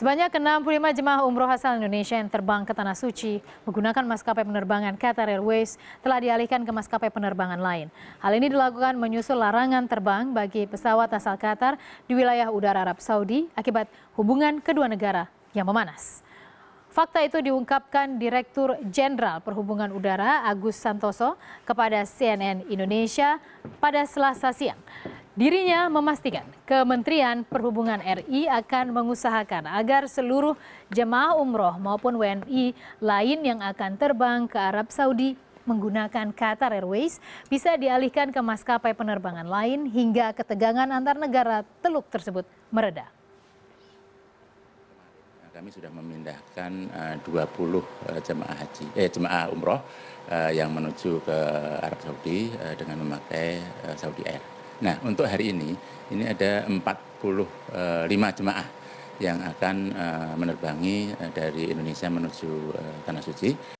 Sebanyak 65 jemaah umroh asal Indonesia yang terbang ke Tanah Suci menggunakan maskapai penerbangan Qatar Airways telah dialihkan ke maskapai penerbangan lain. Hal ini dilakukan menyusul larangan terbang bagi pesawat asal Qatar di wilayah udara Arab Saudi akibat hubungan kedua negara yang memanas. Fakta itu diungkapkan Direktur Jenderal Perhubungan Udara Agus Santoso kepada CNN Indonesia pada Selasa siang. Dirinya memastikan Kementerian Perhubungan RI akan mengusahakan agar seluruh jemaah umroh maupun WNI lain yang akan terbang ke Arab Saudi menggunakan Qatar Airways bisa dialihkan ke maskapai penerbangan lain hingga ketegangan antar negara teluk tersebut mereda. Kami sudah memindahkan 20 eh, eh, jemaah haji eh jemaah umroh eh, yang menuju ke Arab Saudi dengan memakai Saudi Air. Nah, untuk hari ini, ini ada 45 eh, jemaah yang akan eh, menerbangi eh, dari Indonesia menuju Tanah Suci.